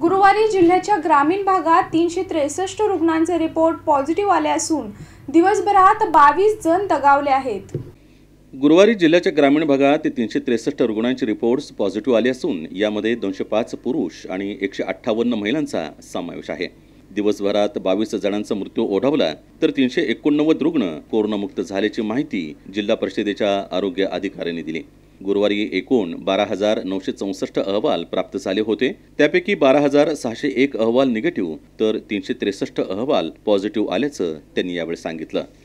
गुरुवारी जिल्ह्याच्या ग्रामीण भागात तीनशे त्रेसष्ट रुग्णांचे रिपोर्ट पॉझिटिव्ह आले असून दिवसभरात बावीस जण दगावले आहेत गुरुवारी जिल्ह्याच्या ग्रामीण भागात तीनशे त्रेसष्ट रुग्णांचे रिपोर्ट्स पॉझिटिव्ह आले असून यामध्ये दोनशे पाच पुरुष आणि एकशे अठ्ठावन्न महिलांचा समावेश आहे दिवसभरात बावीस जणांचा मृत्यू ओढवला तर तीनशे एकोणनव्वद रुग्ण कोरोनामुक्त झाल्याची माहिती जिल्हा परिषदेच्या आरोग्य अधिकाऱ्यांनी दिली गुरुवारी एकूण बारा हजार नऊशे चौसष्ट अहवाल प्राप्त झाले होते त्यापैकी बारा हजार सहाशे एक अहवाल निगेटिव्ह तर तीनशे त्रेसष्ट अहवाल पॉझिटिव्ह आल्याचं त्यांनी यावेळी सांगितलं